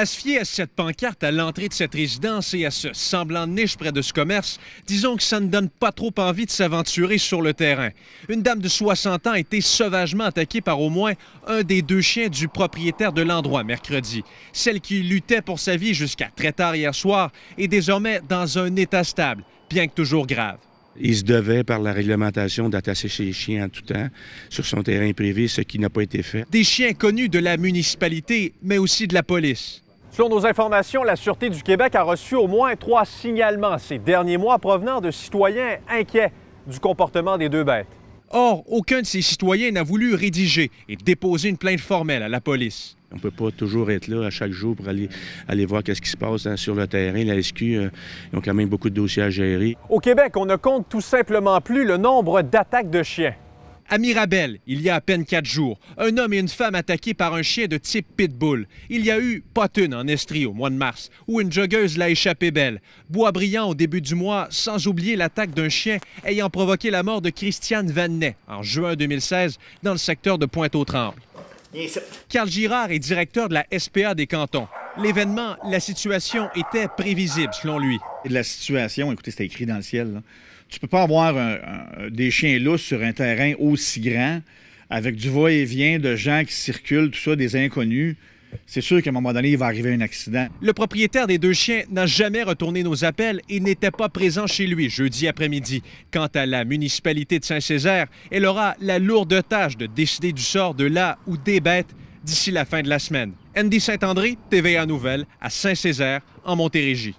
À fier à cette pancarte à l'entrée de cette résidence et à ce semblant de niche près de ce commerce, disons que ça ne donne pas trop envie de s'aventurer sur le terrain. Une dame de 60 ans a été sauvagement attaquée par au moins un des deux chiens du propriétaire de l'endroit mercredi. Celle qui luttait pour sa vie jusqu'à très tard hier soir est désormais dans un état stable, bien que toujours grave. Il se devait, par la réglementation, d'attacher ses chiens en tout temps sur son terrain privé, ce qui n'a pas été fait. Des chiens connus de la municipalité, mais aussi de la police. Selon nos informations, la Sûreté du Québec a reçu au moins trois signalements ces derniers mois provenant de citoyens inquiets du comportement des deux bêtes. Or, aucun de ces citoyens n'a voulu rédiger et déposer une plainte formelle à la police. On ne peut pas toujours être là à chaque jour pour aller, aller voir ce qui se passe hein, sur le terrain. La SQ, euh, quand même beaucoup de dossiers à gérer. Au Québec, on ne compte tout simplement plus le nombre d'attaques de chiens. À Mirabel, il y a à peine quatre jours, un homme et une femme attaqués par un chien de type pitbull. Il y a eu Potune en Estrie au mois de mars, où une joggeuse l'a échappé belle. Bois brillant au début du mois, sans oublier l'attaque d'un chien ayant provoqué la mort de Christiane Vannet, en juin 2016 dans le secteur de Pointe-aux-Trembles. Carl Girard est directeur de la SPA des cantons. L'événement, la situation était prévisible, selon lui. La situation, écoutez, c'était écrit dans le ciel. Tu peux pas avoir des chiens lousses sur un terrain aussi grand, avec du va-et-vient de gens qui circulent, tout ça, des inconnus. C'est sûr qu'à un moment donné, il va arriver un accident. Le propriétaire des deux chiens n'a jamais retourné nos appels et n'était pas présent chez lui jeudi après-midi. Quant à la municipalité de Saint-Césaire, elle aura la lourde tâche de décider du sort de là ou des bêtes d'ici la fin de la semaine. Andy Saint-André, TVA Nouvelle, à Saint-Césaire, en Montérégie.